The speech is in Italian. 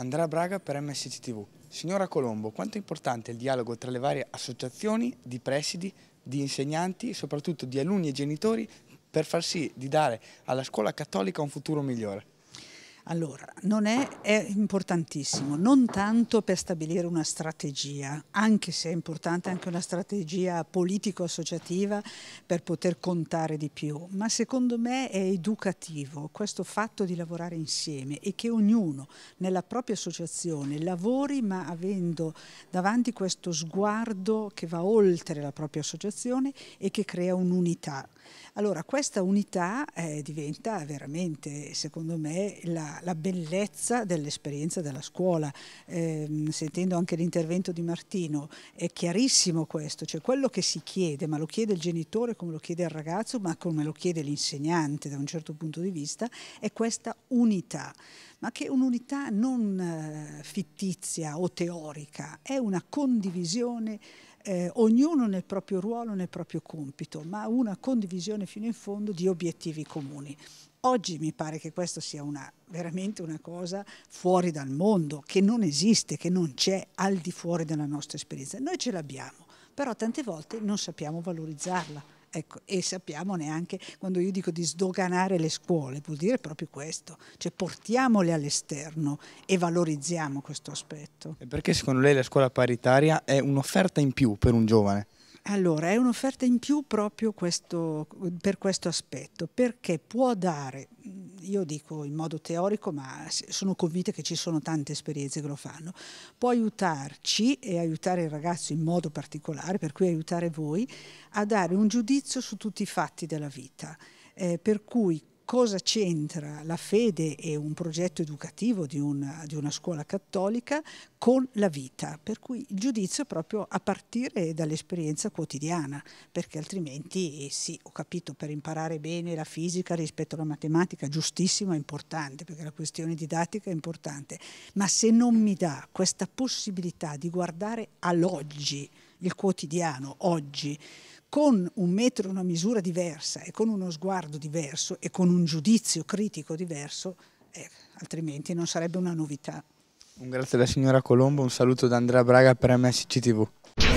Andrea Braga per MSC TV. Signora Colombo, quanto è importante il dialogo tra le varie associazioni di presidi, di insegnanti, soprattutto di alunni e genitori per far sì di dare alla scuola cattolica un futuro migliore? Allora, non è, è, importantissimo, non tanto per stabilire una strategia, anche se è importante anche una strategia politico-associativa per poter contare di più, ma secondo me è educativo questo fatto di lavorare insieme e che ognuno nella propria associazione lavori ma avendo davanti questo sguardo che va oltre la propria associazione e che crea un'unità allora questa unità eh, diventa veramente, secondo me, la, la bellezza dell'esperienza della scuola. Eh, sentendo anche l'intervento di Martino, è chiarissimo questo, cioè quello che si chiede, ma lo chiede il genitore come lo chiede il ragazzo, ma come lo chiede l'insegnante da un certo punto di vista, è questa unità ma che è un'unità non eh, fittizia o teorica, è una condivisione eh, ognuno nel proprio ruolo, nel proprio compito, ma una condivisione fino in fondo di obiettivi comuni. Oggi mi pare che questo sia una, veramente una cosa fuori dal mondo, che non esiste, che non c'è al di fuori della nostra esperienza. Noi ce l'abbiamo, però tante volte non sappiamo valorizzarla. Ecco, e sappiamo neanche, quando io dico di sdoganare le scuole, vuol dire proprio questo, cioè portiamole all'esterno e valorizziamo questo aspetto. E perché secondo lei la scuola paritaria è un'offerta in più per un giovane? Allora, è un'offerta in più proprio questo, per questo aspetto, perché può dare io dico in modo teorico, ma sono convinta che ci sono tante esperienze che lo fanno, può aiutarci e aiutare il ragazzo in modo particolare, per cui aiutare voi, a dare un giudizio su tutti i fatti della vita. Eh, per cui cosa c'entra la fede e un progetto educativo di una, di una, scuola cattolica con la vita, per cui il giudizio è proprio a partire dall'esperienza quotidiana, perché altrimenti eh sì, ho capito, per imparare bene la fisica rispetto alla matematica, giustissimo, è importante, perché la questione didattica è importante, ma se non mi dà questa possibilità di guardare all'oggi, il quotidiano, oggi, con un metro e una misura diversa e con uno sguardo diverso e con un giudizio critico diverso, eh, altrimenti non sarebbe una novità. Un grazie alla signora Colombo, un saluto da Andrea Braga per MSC TV.